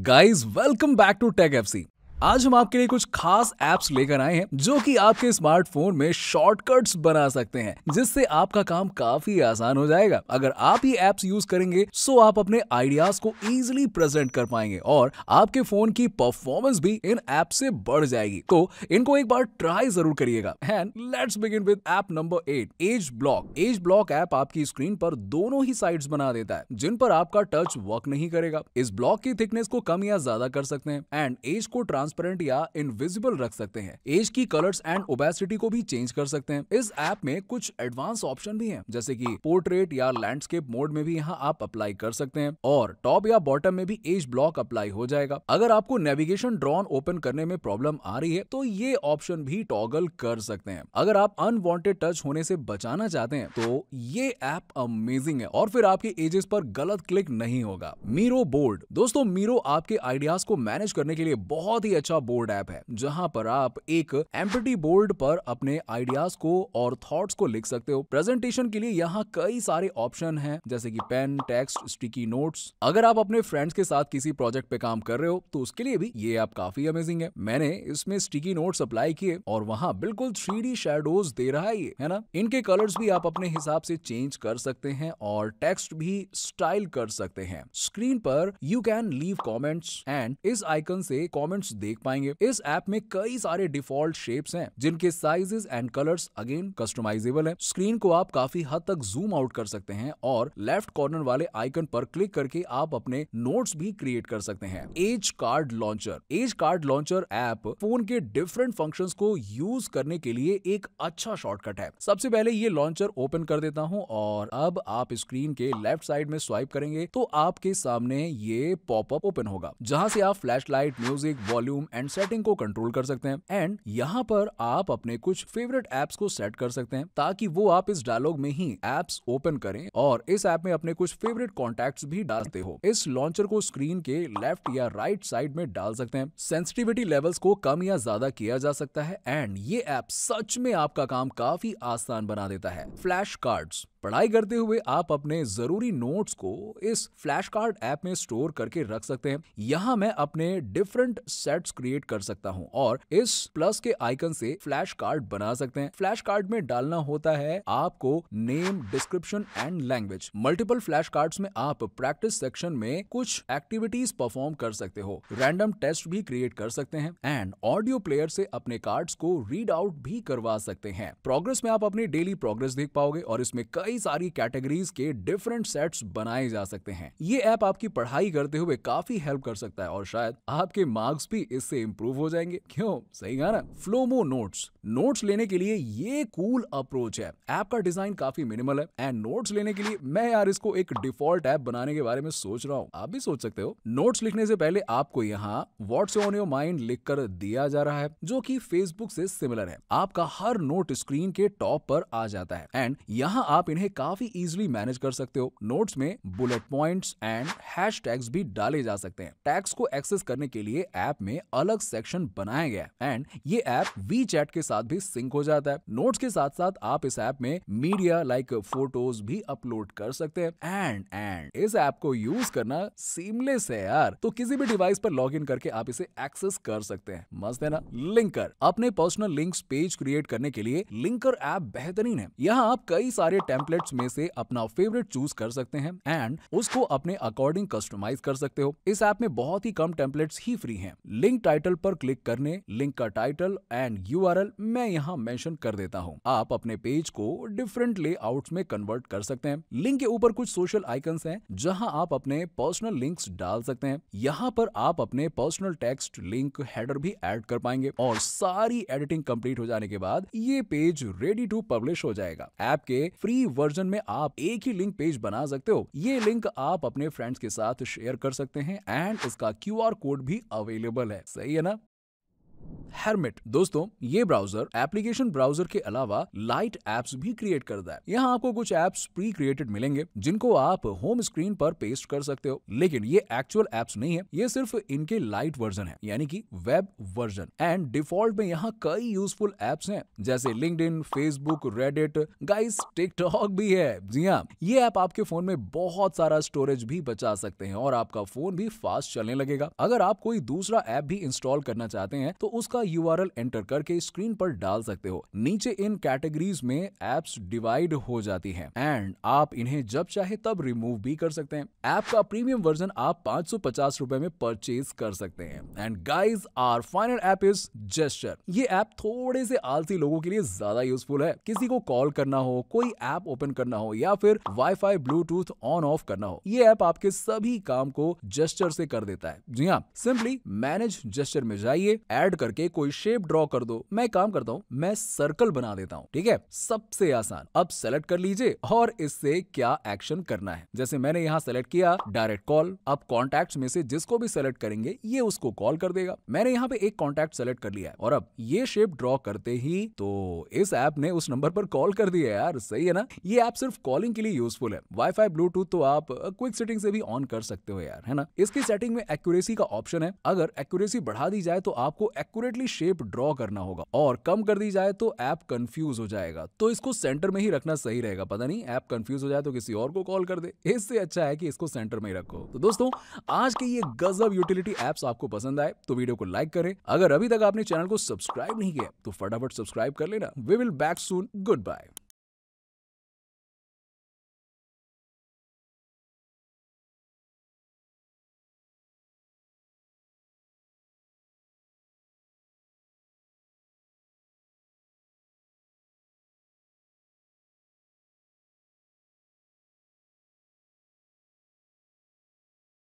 Guys, welcome back to Tech FC. आज हम आपके लिए कुछ खास एप्स लेकर आए हैं जो कि आपके स्मार्टफोन में शॉर्टकट्स बना सकते हैं जिससे आपका काम काफी आसान हो जाएगा अगर आप ये एप्स यूज करेंगे सो तो आप अपने आइडियाज को इजिली प्रेजेंट कर पाएंगे और आपके फोन की परफॉर्मेंस भी इन एप से बढ़ जाएगी तो इनको एक बार ट्राई जरूर करिएगा and let's begin with app number eight edge block edge block app आपकी स्क्रीन पर दोनों ही साइड बना देता है जिन पर आपका टच वर्क नहीं करेगा इस ब्लॉक की थिकनेस को कम या ज्यादा कर सकते हैं एंड एज को ट्रांस ट्रांसपेरेंट या इनविजिबल रख सकते हैं एज की कलर्स एंड ओबेसिटी को भी चेंज कर सकते हैं इस ऐप में कुछ एडवांस ऑप्शन भी है जैसे की पोर्ट्रेट या लैंडस्केप मोड में भी यहाँ आप अप्लाई कर सकते हैं और टॉप या बॉटम में भी एज ब्लॉक अप्लाई हो जाएगा अगर आपको नेविगेशन ड्रॉन ओपन करने में प्रॉब्लम आ रही है तो ये ऑप्शन भी टॉगल कर सकते हैं अगर आप अनवांटेड टच होने से बचाना चाहते हैं तो ये ऐप अमेजिंग है और फिर आपके एजेस पर गलत क्लिक नहीं होगा मीरो बोर्ड दोस्तों मीरो आपके आइडियाज को मैनेज करने के लिए बहुत ही अच्छा बोर्ड ऐप है जहां पर आप एक एम्पटी बोर्ड पर अपने आइडियाज को और थॉट्स को लिख सकते हो प्रेजेंटेशन के लिए यहाँ कई सारे ऑप्शन हैं जैसे कि पेन टेक्स्ट स्टिकी नोट्स अगर आप अपने फ्रेंड्स के साथ किसी प्रोजेक्ट पे काम कर रहे हो तो उसके लिए भी ये ऐप काफी अमेजिंग है मैंने इसमें स्टिकी नोट्स अप्लाई किए और वहाँ बिल्कुल थ्री शेडोज दे रहा है ये है ना इनके कलर्स भी आप अपने हिसाब से चेंज कर सकते हैं और टेक्स्ट भी स्टाइल कर सकते हैं स्क्रीन पर you can leave comments and इस आइकन से कॉमेंट्स देख पाएंगे इस ऐप में कई सारे डिफॉल्ट शेप्स हैं जिनके sizes and colours again customisable हैं स्क्रीन को आप काफी हद तक जूम आउट कर सकते हैं और लेफ्ट कॉर्नर वाले आइकन पर क्लिक करके आप अपने नोट्स भी क्रिएट कर सकते हैं edge card launcher edge card launcher app phone के डिफरेंट फंक्शन को यूज करने के लिए एक अच्छा शॉर्टकट है सबसे पहले ये लॉन्चर ओपन कर देता हूँ और अब आप स्क्रीन के लेफ्ट साइड में स्वाइप करेंगे तो आपके सामने ये पॉपअप ओपन होगा जहाँ से आप flash light music volume volume and setting को कंट्रोल कर सकते हैं एंड यहाँ पर आप अपने कुछ फेवरेट एप्स को सेट कर सकते हैं ताकि वो आप इस डायलॉग में ही एप्स ओपन करें और इस ऐप में अपने कुछ फेवरेट कॉन्टेक्ट भी डालते हो इस लॉन्चर को स्क्रीन के लेफ्ट या राइट right साइड में डाल सकते हैं सेंसिटिविटी लेवल्स को कम या ज्यादा किया जा सकता है एंड ये ऐप सच में आपका काम काफी आसान बना देता है फ्लैश कार्ड्स पढ़ाई करते हुए आप अपने जरूरी नोट्स को इस फ्लैश कार्ड ऐप में स्टोर करके रख सकते हैं यहाँ मैं अपने डिफरेंट सेट्स क्रिएट कर सकता हूँ और इस प्लस के आइकन से फ्लैश कार्ड बना सकते हैं फ्लैश कार्ड में डालना होता है आपको name description and language multiple flash card में आप प्रैक्टिस सेक्शन में कुछ एक्टिविटीज परफॉर्म कर सकते हो रैंडम टेस्ट भी क्रिएट कर सकते हैं एंड ऑडियो प्लेयर से अपने कार्ड्स को रीड आउट भी करवा सकते हैं प्रोग्रेस में आप अपनी डेली प्रोग्रेस देख पाओगे और इसमें कई कई सारी कैटेगरीज के डिफरेंट सेट्स बनाए जा सकते हैं ये ऐप आपकी पढ़ाई करते हुए काफी हेल्प कर सकता है और शायद आपके मार्क्स भी इससे इम्प्रूव हो जाएंगे क्यों सही कहा ना फ्लोमो नोट्स नोट्स लेने के लिए ये कूल अप्रोच है ऐप का डिजाइन काफी मिनिमल है एंड नोट्स लेने के लिए मैं यार इसको एक डिफॉल्ट ऐप बनाने के बारे में सोच रहा हूँ आप भी सोच सकते हो नोट्स लिखने से पहले आपको यहाँ व्हाट्स ऑन योर माइंड कर दिया जा रहा है जो की फेसबुक से सिमिलर है आपका हर नोट स्क्रीन के टॉप पर आ जाता है एंड यहाँ आप इन्हें इन्हें काफी इजिली मैनेज कर सकते हो नोट्स में bullet points and hash tags भी डाले जा सकते हैं टैग्स को एक्सेस करने के लिए ऐप में अलग सेक्शन बनाया गया एंड ये ऐप वी चैट के साथ भी सिंक हो जाता है नोट्स के साथ साथ आप इस ऐप में मीडिया लाइक फोटोज भी अपलोड कर सकते हैं एंड एंड इस ऐप को यूज करना सीमलेस है यार तो किसी भी डिवाइस पर लॉग इन करके आप इसे एक्सेस कर सकते हैं मस्त है ना लिंकर अपने पर्सनल लिंक्स पेज क्रिएट करने के लिए लिंकर ऐप बेहतरीन है यहाँ आप कई सारे टेम्प आउटलेट्स में से अपना फेवरेट चूज कर सकते हैं एंड उसको अपने अकॉर्डिंग कस्टमाइज कर सकते हो इस ऐप में बहुत ही कम टेम्पलेट्स ही फ्री हैं लिंक टाइटल पर क्लिक करने लिंक का टाइटल एंड यू मैं यहाँ मेंशन कर देता हूँ आप अपने पेज को डिफरेंट लेआउट्स में कन्वर्ट कर सकते हैं लिंक के ऊपर कुछ सोशल आइकन्स है जहाँ आप अपने पर्सनल लिंक्स डाल सकते हैं यहाँ पर आप अपने पर्सनल टेक्स्ट लिंक हेडर भी ऐड कर पाएंगे और सारी एडिटिंग कंप्लीट हो जाने के बाद ये पेज रेडी टू पब्लिश हो जाएगा ऐप के फ्री वर्जन में आप एक ही लिंक पेज बना सकते हो ये लिंक आप अपने फ्रेंड्स के साथ शेयर कर सकते हैं एंड इसका क्यू कोड भी अवेलेबल है सही है ना हेरमिट दोस्तों ये ब्राउजर एप्लीकेशन ब्राउजर के अलावा लाइट एप्स भी क्रिएट करता है यहाँ आपको कुछ एप्स प्री क्रिएटेड मिलेंगे जिनको आप होम स्क्रीन पर पेस्ट कर सकते हो लेकिन ये एक्चुअल एप्स नहीं है ये सिर्फ इनके लाइट वर्जन है यानी कि वेब वर्जन एंड डिफॉल्ट में यहाँ कई यूजफुल एप्स हैं जैसे इन फेसबुक रेडिट गाइस टिकटॉक भी है जी हाँ ये ऐप आपके फोन में बहुत सारा स्टोरेज भी बचा सकते हैं और आपका फोन भी फास्ट चलने लगेगा अगर आप कोई दूसरा ऐप भी इंस्टॉल करना चाहते हैं तो उस उसका यू एंटर करके स्क्रीन पर डाल सकते हो नीचे इन कैटेगरीज में एप्स डिवाइड हो जाती हैं एंड आप इन्हें जब चाहे तब रिमूव भी कर सकते हैं ऐप का प्रीमियम वर्जन आप पांच सौ पचास रूपए में परचेज कर सकते हैं and guys our final app is Jester ये ऐप थोड़े से आलसी लोगों के लिए ज्यादा यूजफुल है किसी को कॉल करना हो कोई ऐप ओपन करना हो या फिर वाईफाई ब्लूटूथ ऑन ऑफ करना हो ये ऐप आपके सभी काम को जेस्टर से कर देता है जी हाँ सिंपली मैनेज जेस्टर में जाइए एड कर करके कोई शेप ड्रॉ कर दो मैं काम करता हूँ मैं सर्कल बना देता हूँ ठीक है सबसे आसान अब सेलेक्ट कर लीजिए और इससे क्या एक्शन करना है जैसे मैंने यहाँ सेलेक्ट किया डायरेक्ट कॉल अब कॉन्टेक्ट में से जिसको भी सेलेक्ट करेंगे ये उसको कॉल कर देगा मैंने यहाँ पे एक कॉन्टेक्ट सेलेक्ट कर लिया है और अब ये शेप ड्रॉ करते ही तो इस ऐप ने उस नंबर पर कॉल कर दिया यार सही है ना ये ऐप सिर्फ कॉलिंग के लिए यूजफुल है वाईफाई ब्लूटूथ तो आप क्विक सेटिंग से भी ऑन कर सकते हो यार है ना इसकी सेटिंग में एक्यूरेसी का ऑप्शन है अगर एक्यूरेसी बढ़ा दी जाए तो आपको एक एक्यूरेटली शेप ड्रॉ करना होगा और कम कर दी जाए तो ऐप कंफ्यूज हो जाएगा तो इसको सेंटर में ही रखना सही रहेगा पता नहीं ऐप कंफ्यूज हो जाए तो किसी और को कॉल कर दे इससे अच्छा है कि इसको सेंटर में ही रखो तो दोस्तों आज के ये गजब यूटिलिटी एप्स आपको पसंद आए तो वीडियो को लाइक करें अगर अभी तक आपने चैनल को सब्सक्राइब नहीं किया तो फटाफट सब्सक्राइब कर लेना we will back soon good bye